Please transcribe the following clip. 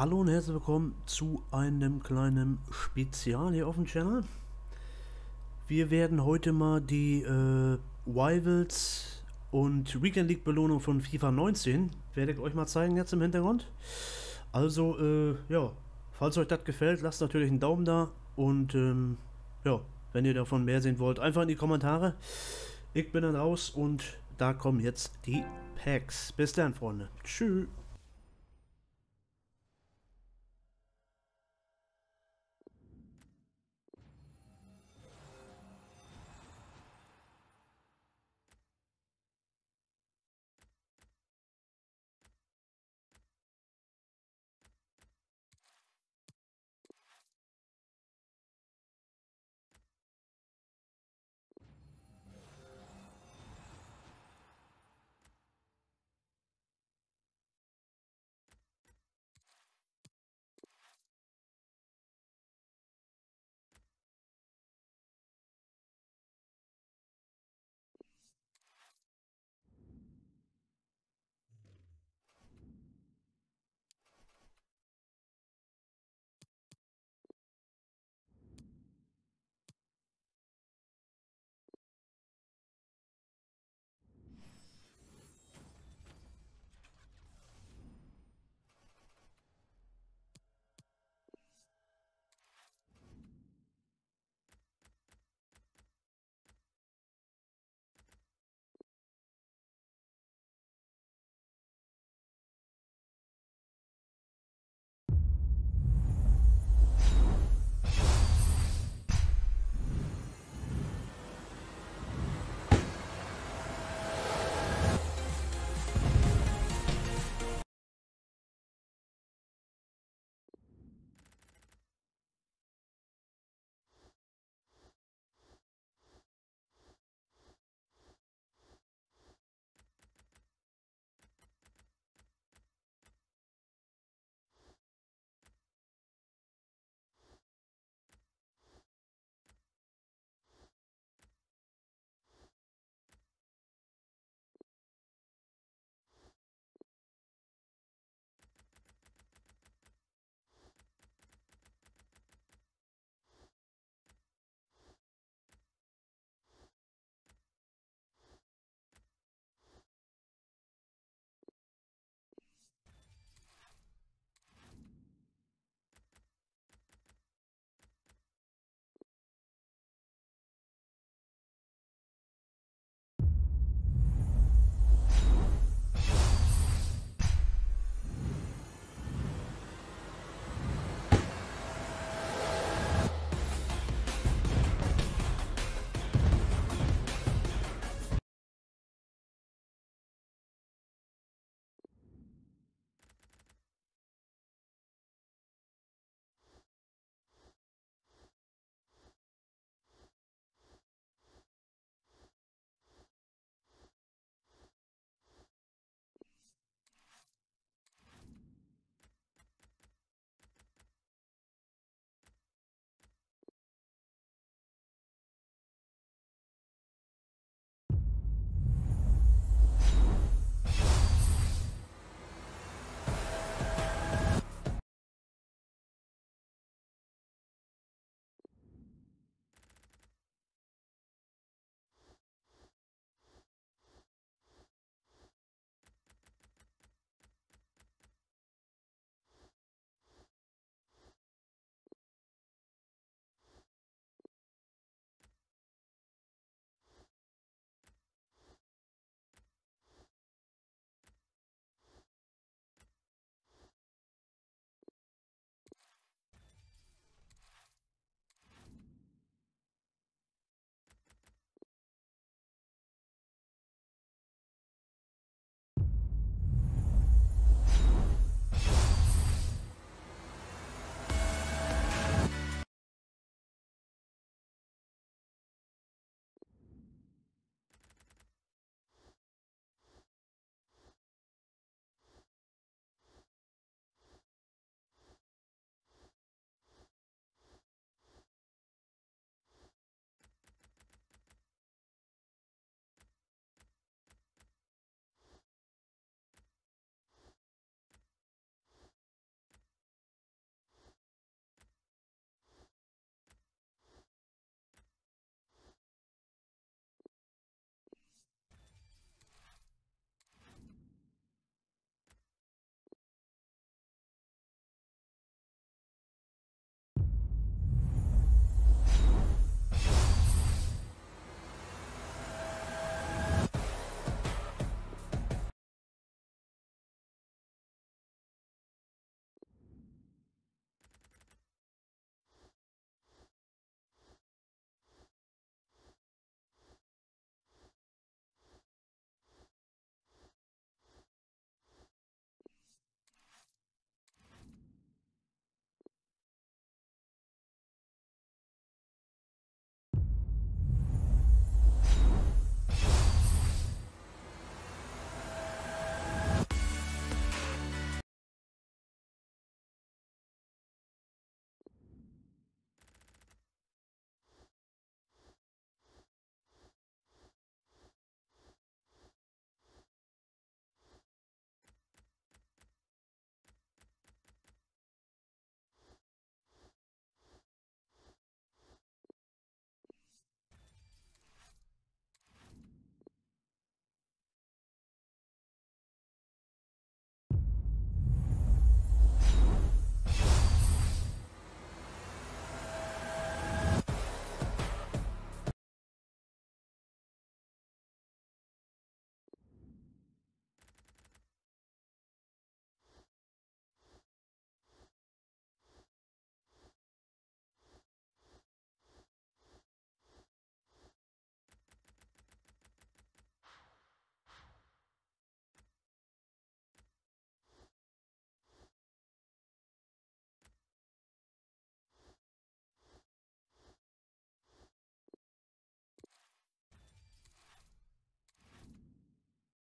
Hallo und herzlich willkommen zu einem kleinen Spezial hier auf dem Channel. Wir werden heute mal die äh, Rivals und Weekend League Belohnung von FIFA 19 werde ich euch mal zeigen jetzt im Hintergrund. Also, äh, ja, falls euch das gefällt, lasst natürlich einen Daumen da und ähm, ja, wenn ihr davon mehr sehen wollt, einfach in die Kommentare. Ich bin dann raus und da kommen jetzt die Packs. Bis dann, Freunde. Tschüss.